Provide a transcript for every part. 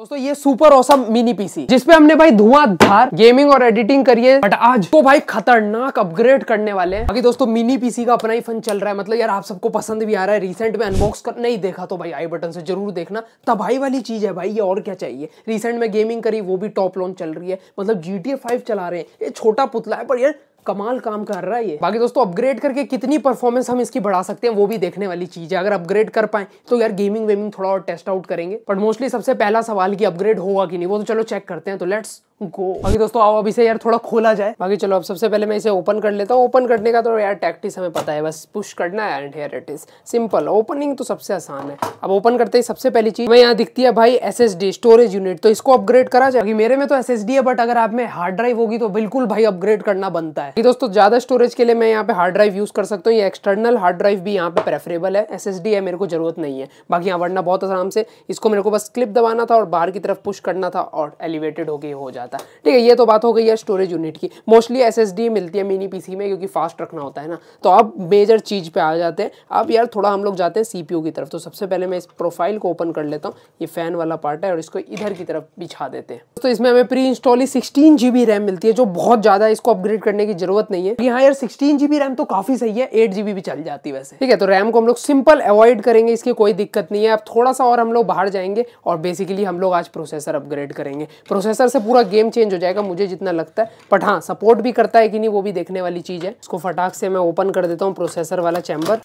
दोस्तों ये super awesome mini PC जिसपे हमने भाई धुआंधार गेमिंग और एडिटिंग करी है बट आज तो भाई खतरनाक अपग्रेड करने वाले हैं बाकी दोस्तों मिनी पीसी का अपना ही फन चल रहा है मतलब यार आप सबको पसंद भी आ रहा है रिसेंट में अनबॉक्स कर नहीं देखा तो भाई आई बटन से जरूर देखना तबाही वाली चीज है भाई ये और क्या चाहिए रिसेंट में गेमिंग करी वो भी टॉप लॉन्च चल रही है मतलब जी टी चला रहे हैं ये छोटा पुतला है पर यार कमाल काम कर रहा है ये बाकी दोस्तों अपग्रेड करके कितनी परफॉर्मेंस हम इसकी बढ़ा सकते हैं वो भी देखने वाली चीज़ है अगर अपग्रेड कर पाए तो यार गेमिंग वेमिंग थोड़ा और टेस्ट आउट करेंगे बट मोस्टली सबसे पहला सवाल कि अपग्रेड होगा कि नहीं वो तो चलो चेक करते हैं तो लेट्स गो बाकी दोस्तों आओ अभी से यार थोड़ा खोला जाए बाकी चलो अब सबसे पहले मैं इसे ओपन कर लेता हूँ ओपन करने का तो यार टैक्टिस हमें पता है बस पुश करना है and here it is simple opening तो सबसे आसान है अब ओपन करते ही सबसे पहली चीज मैं यहाँ दिखती है भाई एस स्टोरेज यूनिट तो इसको अपग्रेड करा जाए मेरे में तो एस है बट अगर आप में हार्ड ड्राइव होगी तो बिल्कुल भाई अपग्रेड करना बनता है दोस्तों ज्यादा स्टोरेज के लिए मैं यहाँ पे हार्ड ड्राइव यूज कर सकता हूँ ये एक्सटर्नल हार्ड ड्राइव भी यहाँ पे प्रेफरेबल है एस है मेरे को जरूरत नहीं है बाकी यहाँ वरना बहुत आराम से इसको मेरे को बस क्लिप दबाना था और बाहर की तरफ पुश करना था और एलिवेटेड होके हो जाता जाता है ठीक है ये तो बात हो गई है स्टोरेज यूनिट की मोस्टली एस मिलती है मिनी पी में क्योंकि फास्ट रखना होता है ना तो अब मेजर चीज़ पर आ जाते हैं अब यार थोड़ा हम लोग जाते हैं सी की तरफ तो सबसे पहले मैं इस प्रोफाइल को ओपन कर लेता हूँ ये फैन वाला पार्ट है और इसको इधर की तरफ बिछा देते हैं तो इसमें हमें प्री इंस्टॉल ही सिक्सटीन जी रैम मिलती है जो बहुत ज़्यादा इसको अपग्रेड करने की जरूरत नहीं है यहाँ यार सिक्सटीन जी रैम तो काफ़ी सही है एट जी भी चल जाती है वैसे ठीक है तो रैम को हम लोग सिंपल अवॉइड करेंगे इसकी कोई दिक्कत नहीं है अब थोड़ा सा और हम लोग बाहर जाएंगे और बेसिकली हम लोग आज प्रोसेसर अपग्रेड करेंगे प्रोसेसर से पूरा गेम गेम चेंज हो जाएगा मुझे जितना लगता है बट हाँ सपोर्ट भी करता है कि नहीं वो भी देखने वाली चीज़ है इसको फटाक से मैं ओपन कर देता हूँ प्रोसेसर वाला चैम्बर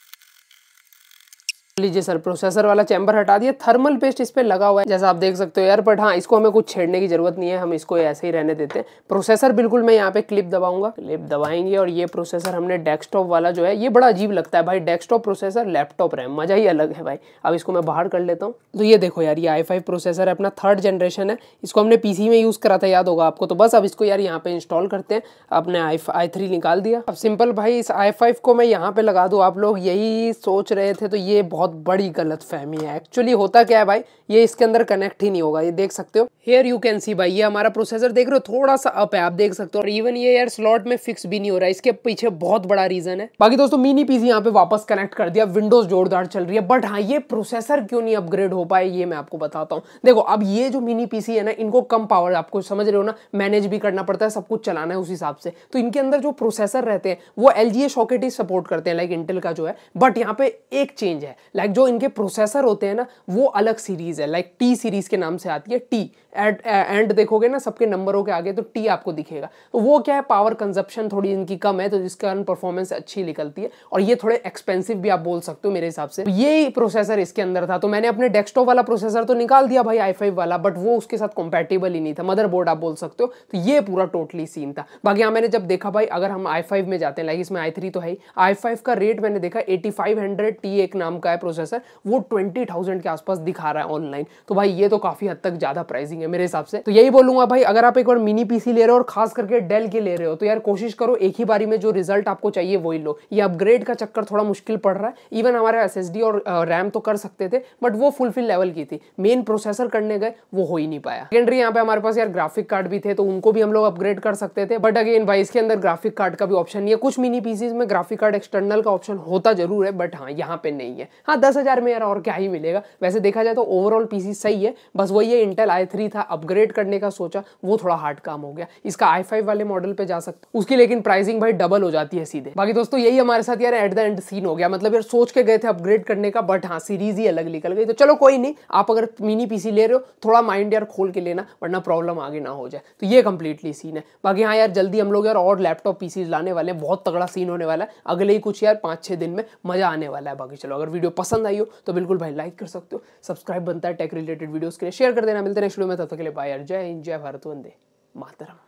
लीजिए सर प्रोसेसर वाला चैम्बर हटा दिया थर्मल पेस्ट इस पर लगा हुआ है जैसा आप देख सकते हो यार बट हाँ इसको हमें कुछ छेड़ने की जरूरत नहीं है हम इसको ऐसे ही रहने देते हैं प्रोसेसर बिल्कुल मैं यहाँ पे क्लिप दबाऊंगा क्लिप दबाएंगे और ये प्रोसेसर हमने डेस्कटॉप वाला जो है ये बड़ा अजीब लगता है भाई डेस्कटॉप प्रोसेसर लैपटॉप रैम मजा ही अलग है भाई अब इसको मैं बाहर कर लेता हूँ तो ये देखो यार ये आई प्रोसेसर है अपना थर्ड जनरेशन है इसको हमने पीसी में यूज़ करा था याद होगा आपको तो बस अब इसको यार यहाँ पे इंस्टॉल करते हैं आपने आई आई निकाल दिया अब सिंपल भाई इस आई को मैं यहाँ पे लगा दूँ आप लोग यही सोच रहे थे तो ये बहुत बहुत बड़ी गलत फहमी है एक्चुअली होता क्या है भाई ये इसके अंदर कनेक्ट ही नहीं होगा ये देख सकते हो हेयर यू कैन सी भाई ये हमारा प्रोसेसर देख रहे हो थोड़ा सा अप है आप देख सकते हो और इवन ये यार स्लॉट में फिक्स भी नहीं हो रहा है इसके पीछे बहुत बड़ा रीजन है बाकी दोस्तों मिनी पीसी यहाँ पे वापस कनेक्ट कर दिया विंडोज जोरदार चल रही है बट हाँ ये प्रोसेसर क्यों नहीं अपग्रेड हो पाए ये मैं आपको बताता हूँ देखो अब ये जो मिनी पीसी है ना इनको कम पावर आपको समझ रहे हो ना मैनेज भी करना पड़ता है सब कुछ चलाना है उस हिसाब से तो इनके अंदर जो प्रोसेसर रहते हैं वो एल जी सॉकेट ही सपोर्ट करते हैं लाइक इंटेल का जो है बट यहाँ पे एक चेंज है लाइक जो इनके प्रोसेसर होते हैं ना वो अलग सीरीज़ है लाइक टी सीरीज़ के नाम से आती है टी एट एंड देखोगे ना सबके नंबरों के आगे तो टी आपको दिखेगा तो वो क्या है पावर कंजप्शन थोड़ी इनकी कम है तो जिसके कारण परफॉर्मेंस अच्छी निकलती है और ये थोड़े एक्सपेंसिव भी आप बोल सकते हो मेरे हिसाब से ये प्रोसेसर इसके अंदर था तो मैंने अपने डेस्कटॉप वाला प्रोसेसर तो निकाल दिया भाई आई वाला बट वो उसके साथ कंपेटेबल ही नहीं था मदरबोर्ड आप बोल सकते हो तो ये पूरा टोटली सीन था बाकी हाँ मैंने जब देखा भाई अगर हम आई में जाते हैं लाइक इसमें आई तो है आई का रेट मैंने देखा एटी फाइव एक नाम का है प्रोसेसर वो ट्वेंटी थाउजेंड के आसपास दिखा रहा है ऑनलाइन तो भाई ये तो काफी हद तक ज्यादा प्राइसिंग है मेरे हिसाब से तो यही बोलूंगा भाई अगर आप एक बार मिनी पीसी ले रहे हो और खास करके डेल के ले रहे हो तो यार कोशिश करो एक ही बारी में जो रिजल्ट आपको चाहिए वही लो ये अपग्रेड का चक्कर थोड़ा मुश्किल पड़ रहा है इवन हमारे एस और रैम तो कर सकते थे बट वो फुलफिल लेवल की थी मेन प्रोसेसर करने गए वो हो ही नहीं पाया सेकेंडरी यहाँ पे हमारे पास यार ग्राफिक कार्ड भी थे तो उनको भी हम लोग अपग्रेड कर सकते थे बट अगेन भाई इसके अंदर ग्राफिक कार्ड का भी ऑप्शन नहीं है कुछ मिनी पीसीज में ग्राफिक कार्ड एक्सटर्नल का ऑप्शन होता जरूर है बट हाँ यहाँ पे नहीं है हाँ हाँ दस हज़ार में यार और क्या ही मिलेगा वैसे देखा जाए तो ओवरऑल पीसी सही है बस वही है इंटेल आई थ्री था अपग्रेड करने का सोचा वो थोड़ा हार्ड काम हो गया इसका आई फाइव वाले मॉडल पे जा सकते उसकी लेकिन प्राइसिंग भाई डबल हो जाती है सीधे बाकी दोस्तों यही हमारे साथ यार एट द एंड सीन हो गया मतलब यार सोच के गए थे अपग्रेड करने का बट हाँ सीरीज ही अलग निकल गई तो चलो कोई नहीं आप अगर मिनी पीसी ले रहे हो थोड़ा माइंड यार खोल के लेना वरना प्रॉब्लम आगे ना हो जाए तो ये कंप्लीटली सीन है बाकी हाँ यार जल्दी हम लोग यार और लैपटॉप पीसीज लाने वाले हैं बहुत तगड़ा सीन होने वाला है अगले ही कुछ यार पाँच छः दिन में मजा आने वाला है बाकी चलो अगर वीडियो पसंद आई हो तो बिल्कुल भाई लाइक कर सकते हो सब्सक्राइब बनता है टेक रिलेटेड वीडियोस के लिए शेयर कर देना मिलते हैं शुरू में तब तक के लिए बाय यार जय हिंद जय भारत वंदे मातरम